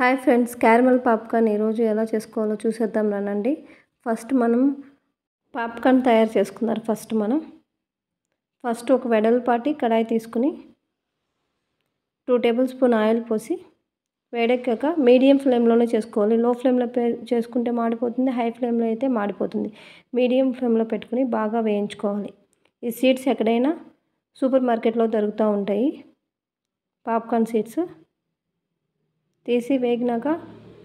hi friends caramel popcorn ఈరోజు ఎలా చేసుకోవాలో చూసేద్దాం రానండి ఫస్ట్ మనం పాప్కార్న్ తయారు చేసుకున్నారు ఫస్ట్ మనం ఫస్ట్ ఒక వెడల్పాటి కడాయి తీసుకుని టూ టేబుల్ స్పూన్ ఆయిల్ పోసి వేడెక్కాక మీడియం ఫ్లేమ్లోనే చేసుకోవాలి లో ఫ్లేమ్లో చేసుకుంటే మాడిపోతుంది హై ఫ్లేమ్లో అయితే మాడిపోతుంది మీడియం ఫ్లేమ్లో పెట్టుకుని బాగా వేయించుకోవాలి ఈ సీడ్స్ ఎక్కడైనా సూపర్ మార్కెట్లో దొరుకుతూ ఉంటాయి పాప్కార్న్ సీడ్స్ తీసి వేగినాక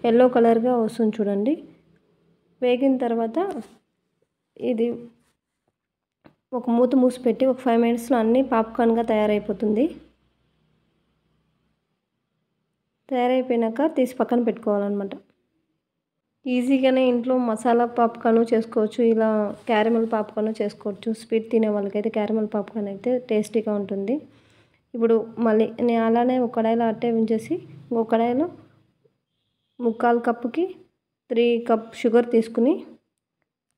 ఎల్లో కలర్గా వస్తుంది చూడండి వేగిన తర్వాత ఇది ఒక మూత మూసి పెట్టి ఒక ఫైవ్ మినిట్స్లో అన్నీ పాప్కార్న్గా తయారైపోతుంది తయారైపోయినాక తీసి పక్కన పెట్టుకోవాలన్నమాట ఈజీగానే ఇంట్లో మసాలా పాప్కార్న్ చేసుకోవచ్చు ఇలా క్యారమల్ పాప్కార్న్ చేసుకోవచ్చు స్వీట్ తినే వాళ్ళకైతే క్యారమల్ పాప్కార్న్ అయితే టేస్టీగా ఉంటుంది ఇప్పుడు మళ్ళీ నేను అలానే ఒక కడాయిలో అట్టే ఉంచేసి ఒక కడాయిలో ముక్కాలు కప్పుకి త్రీ కప్ షుగర్ తీసుకుని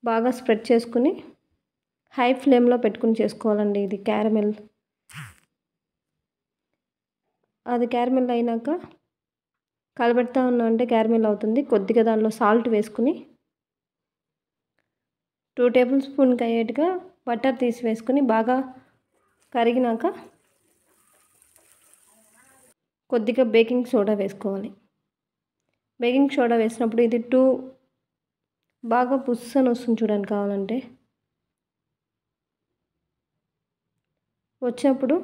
బాగా స్ప్రెడ్ చేసుకుని హై ఫ్లేమ్లో పెట్టుకుని చేసుకోవాలండి ఇది క్యారమెల్ అది క్యారమెల్ అయినాక కలబెడతా ఉన్నామంటే అంటే క్యారమెల్ అవుతుంది కొద్దిగా దానిలో సాల్ట్ వేసుకుని టూ టేబుల్ స్పూన్కి అయ్యేట్టుగా బటర్ తీసి వేసుకుని బాగా కరిగినాక కొద్దిగా బేకింగ్ సోడా వేసుకోవాలి బేకింగ్ సోడా వేసినప్పుడు ఇది టూ బాగా పుస్సని వస్తుంది చూడండి కావాలంటే వచ్చినప్పుడు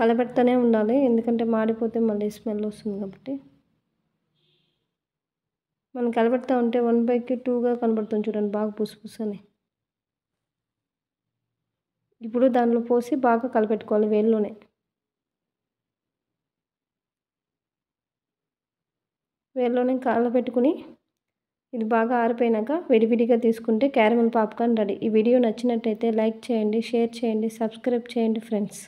కలపెడతానే ఉండాలి ఎందుకంటే మాడిపోతే మళ్ళీ స్మెల్ వస్తుంది కాబట్టి మనం కలపెడతా ఉంటే వన్ బైకి టూగా కనబడుతుంది చూడండి బాగా పుసు అని ఇప్పుడు దానిలో పోసి బాగా కలపెట్టుకోవాలి వేళ్ళలోనే వేళ్ళలోనే కాళ్ళు పెట్టుకుని ఇది బాగా ఆరిపోయినాక విడివిడిగా తీసుకుంటే క్యారమల్ పాప్కార్న్ రెడీ ఈ వీడియో నచ్చినట్టయితే లైక్ చేయండి షేర్ చేయండి సబ్స్క్రైబ్ చేయండి ఫ్రెండ్స్